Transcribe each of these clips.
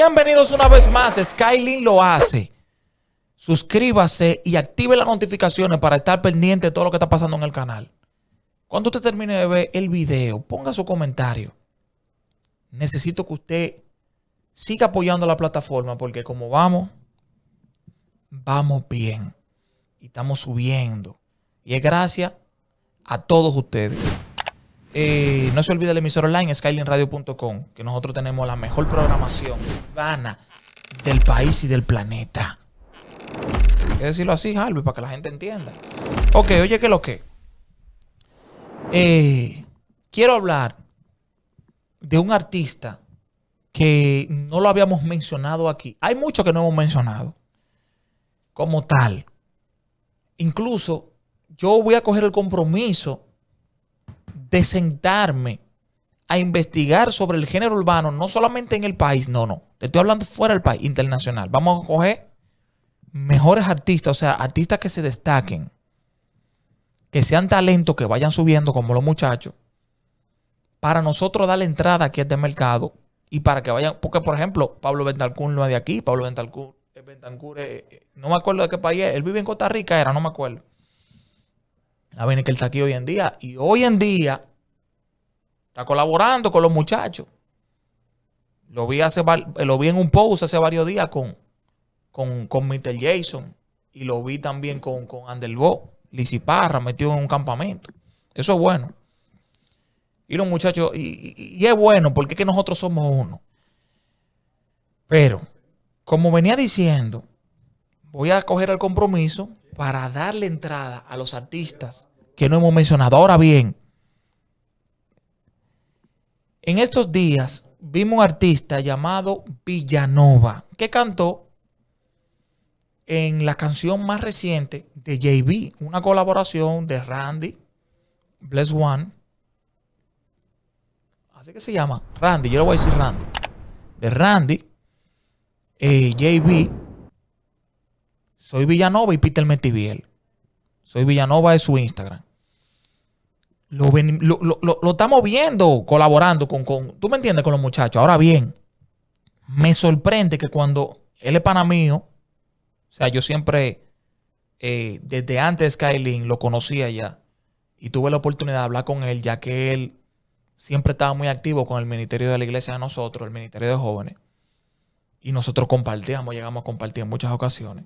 Bienvenidos una vez más. Skylin lo hace. Suscríbase y active las notificaciones para estar pendiente de todo lo que está pasando en el canal. Cuando usted termine de ver el video, ponga su comentario. Necesito que usted siga apoyando la plataforma porque como vamos, vamos bien. Y estamos subiendo. Y es gracias a todos ustedes. Eh, no se olvide el emisor online, skylinradio.com, que nosotros tenemos la mejor programación urbana del país y del planeta. Quiero decirlo así, Harvey, para que la gente entienda. Ok, oye, ¿qué lo que? Eh, quiero hablar de un artista que no lo habíamos mencionado aquí. Hay mucho que no hemos mencionado como tal. Incluso yo voy a coger el compromiso de sentarme a investigar sobre el género urbano, no solamente en el país, no, no, te estoy hablando fuera del país, internacional. Vamos a coger mejores artistas, o sea, artistas que se destaquen, que sean talentos, que vayan subiendo como los muchachos, para nosotros darle entrada aquí a este mercado y para que vayan, porque por ejemplo, Pablo Bentalcún no es de aquí, Pablo Bentalcún, no me acuerdo de qué país es, él vive en Costa Rica, era, no me acuerdo. La viene que él está aquí hoy en día. Y hoy en día está colaborando con los muchachos. Lo vi, hace, eh, lo vi en un post hace varios días con, con, Mr. Jason. Y lo vi también con, con Anderbo, Parra, metido en un campamento. Eso es bueno. Y los muchachos, y, y es bueno porque es que nosotros somos uno. Pero, como venía diciendo, voy a coger el compromiso para darle entrada a los artistas que no hemos mencionado. Ahora bien, en estos días vimos un artista llamado Villanova que cantó en la canción más reciente de JB, una colaboración de Randy, Bless One. Así que se llama Randy, yo le voy a decir Randy. De Randy, eh, JB soy Villanova y Peter Metiviel. Soy Villanova de su Instagram. Lo, lo, estamos viendo colaborando con, con, tú me entiendes, con los muchachos. Ahora bien, me sorprende que cuando él es pana mío, o sea, yo siempre, eh, desde antes de Skyline, lo conocía ya y tuve la oportunidad de hablar con él, ya que él siempre estaba muy activo con el ministerio de la iglesia de nosotros, el ministerio de jóvenes, y nosotros compartíamos, llegamos a compartir en muchas ocasiones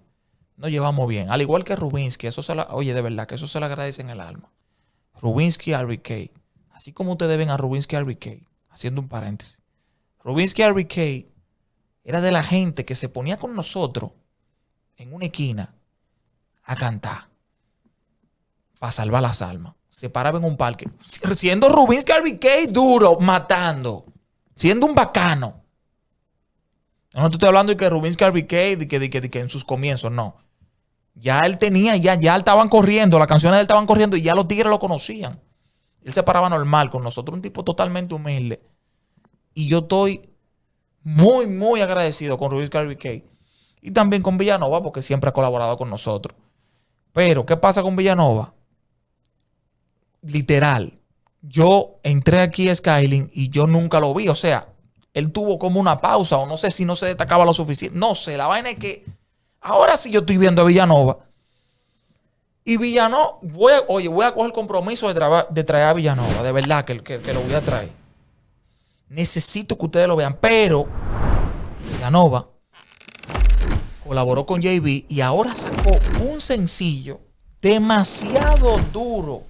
nos llevamos bien. Al igual que Rubinsky, eso se oye, de verdad, que eso se le agradece en el alma. Rubinsky RBK. Así como ustedes deben a Rubinsky RBK, haciendo un paréntesis. Rubinsky RBK era de la gente que se ponía con nosotros en una esquina a cantar para salvar las almas. Se paraba en un parque, siendo Rubinsky RBK duro, matando, siendo un bacano. No estoy hablando de que Rubinsky RBK, que en sus comienzos, no. Ya él tenía, ya, ya estaban corriendo, las canciones él estaban corriendo y ya los tigres lo conocían. Él se paraba normal con nosotros, un tipo totalmente humilde. Y yo estoy muy, muy agradecido con Ruiz Garvey Y también con Villanova, porque siempre ha colaborado con nosotros. Pero, ¿qué pasa con Villanova? Literal, yo entré aquí a Skyling y yo nunca lo vi. O sea, él tuvo como una pausa, o no sé si no se destacaba lo suficiente. No sé, la vaina es que Ahora sí yo estoy viendo a Villanova. Y Villanova, voy oye, voy a coger el compromiso de, de traer a Villanova, de verdad que, que, lo voy a traer. Necesito que ustedes lo vean, pero Villanova colaboró con JB y ahora sacó un sencillo demasiado duro.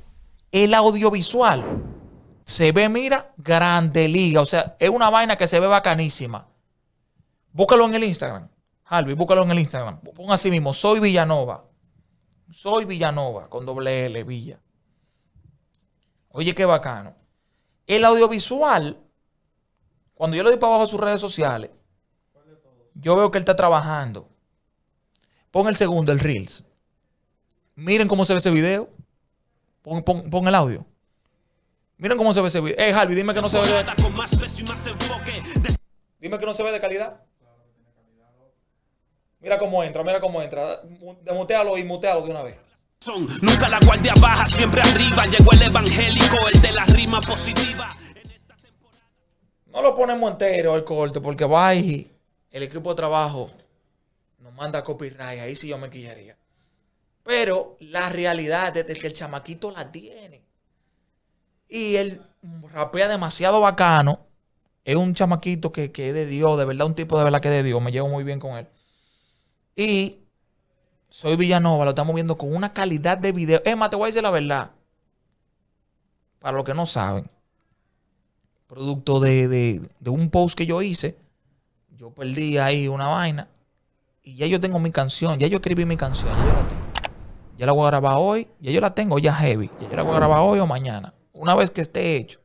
El audiovisual se ve, mira, grande liga. O sea, es una vaina que se ve bacanísima. Búscalo en el Instagram. Harvey, búscalo en el Instagram. Pon así mismo, soy Villanova. Soy Villanova, con doble L, Villa. Oye, qué bacano. El audiovisual, cuando yo lo doy para abajo a sus redes sociales, yo veo que él está trabajando. Pon el segundo, el Reels. Miren cómo se ve ese video. Pon, el audio. Miren cómo se ve ese video. Eh, hey, Harvey, dime que no se ve Dime que no se ve de calidad. Mira cómo entra, mira cómo entra. Demutealo y mutealo de una vez. Nunca la guardia baja, siempre arriba. Llegó el evangélico, el de la rima positiva. No lo ponemos entero el corte porque va y el equipo de trabajo nos manda copyright. Ahí sí yo me quillaría. Pero la realidad es que el chamaquito la tiene. Y él rapea demasiado bacano. Es un chamaquito que, que es de Dios, de verdad, un tipo de verdad que es de Dios. Me llevo muy bien con él. Y soy Villanova, lo estamos viendo con una calidad de video. Es más, te voy a decir la verdad. Para los que no saben, producto de, de, un post que yo hice, yo perdí ahí una vaina. Y ya yo tengo mi canción, ya yo escribí mi canción, ya yo la Ya la voy a grabar hoy, ya yo la tengo, ya heavy. Ya yo la voy a grabar hoy o mañana. Una vez que esté hecho,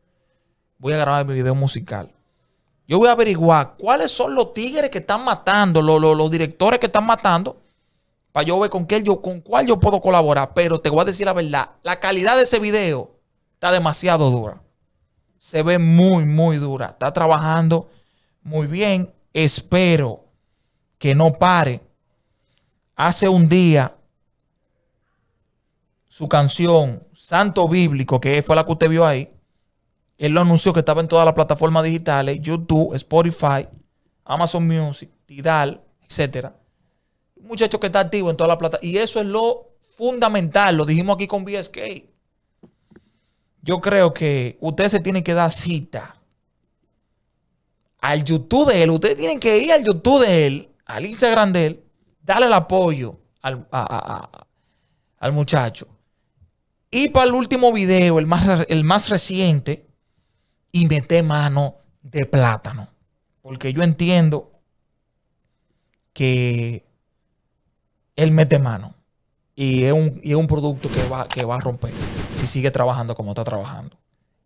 voy a grabar mi video musical. Yo voy a averiguar cuáles son los tigres que están matando, los, directores que están matando, para yo ver con, qué yo, con cuál yo puedo colaborar. Pero te voy a decir la verdad, la calidad de ese video está demasiado dura. Se ve muy, muy dura. Está trabajando muy bien. Espero que no pare. Hace un día su canción Santo Bíblico, que fue la que usted vio ahí, él lo anunció que estaba en todas las plataformas digitales, YouTube, Spotify, Amazon Music, Tidal, etc. Muchachos muchacho que está activo en todas las plataformas. Y eso es lo fundamental, lo dijimos aquí con BSK. Yo creo que ustedes se tienen que dar cita al YouTube de él. Ustedes tienen que ir al YouTube de él, al Instagram de él, darle el apoyo al, muchacho. Y para el último video, el más, el más reciente, y mete mano de plátano. Porque yo entiendo que él mete mano. Y es un, producto que va, que va a romper si sigue trabajando como está trabajando.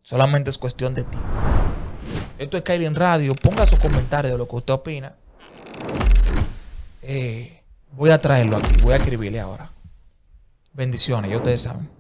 Solamente es cuestión de ti. Esto es Kylie en Radio. Ponga sus comentarios de lo que usted opina. Eh, voy a traerlo aquí. Voy a escribirle ahora. Bendiciones, ya ustedes saben.